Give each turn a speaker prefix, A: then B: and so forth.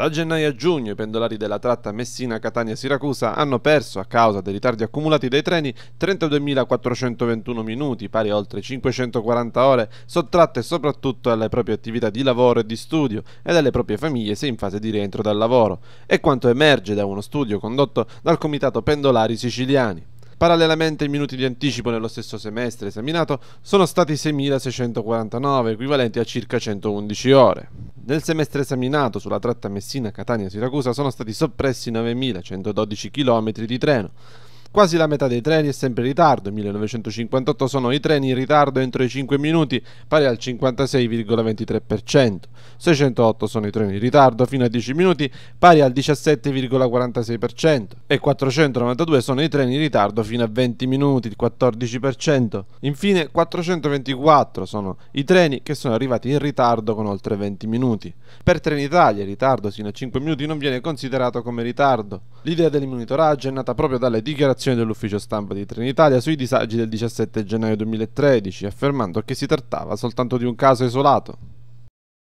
A: Da gennaio a giugno i pendolari della tratta Messina-Catania-Siracusa hanno perso, a causa dei ritardi accumulati dai treni, 32.421 minuti, pari a oltre 540 ore, sottratte soprattutto alle proprie attività di lavoro e di studio e alle proprie famiglie se in fase di rientro dal lavoro, è quanto emerge da uno studio condotto dal Comitato Pendolari Siciliani. Parallelamente i minuti di anticipo nello stesso semestre esaminato sono stati 6.649, equivalenti a circa 111 ore. Nel semestre esaminato sulla tratta Messina-Catania-Siracusa sono stati soppressi 9.112 km di treno, Quasi la metà dei treni è sempre in ritardo, 1958 sono i treni in ritardo entro i 5 minuti, pari al 56,23%, 608 sono i treni in ritardo fino a 10 minuti, pari al 17,46% e 492 sono i treni in ritardo fino a 20 minuti, il 14%. Infine 424 sono i treni che sono arrivati in ritardo con oltre 20 minuti. Per Trenitalia il ritardo sino a 5 minuti non viene considerato come ritardo. L'idea del monitoraggio è nata proprio dalle dichiarazioni dichiarazione dell'ufficio stampa di Trenitalia sui disagi del 17 gennaio 2013, affermando che si trattava soltanto di un caso isolato.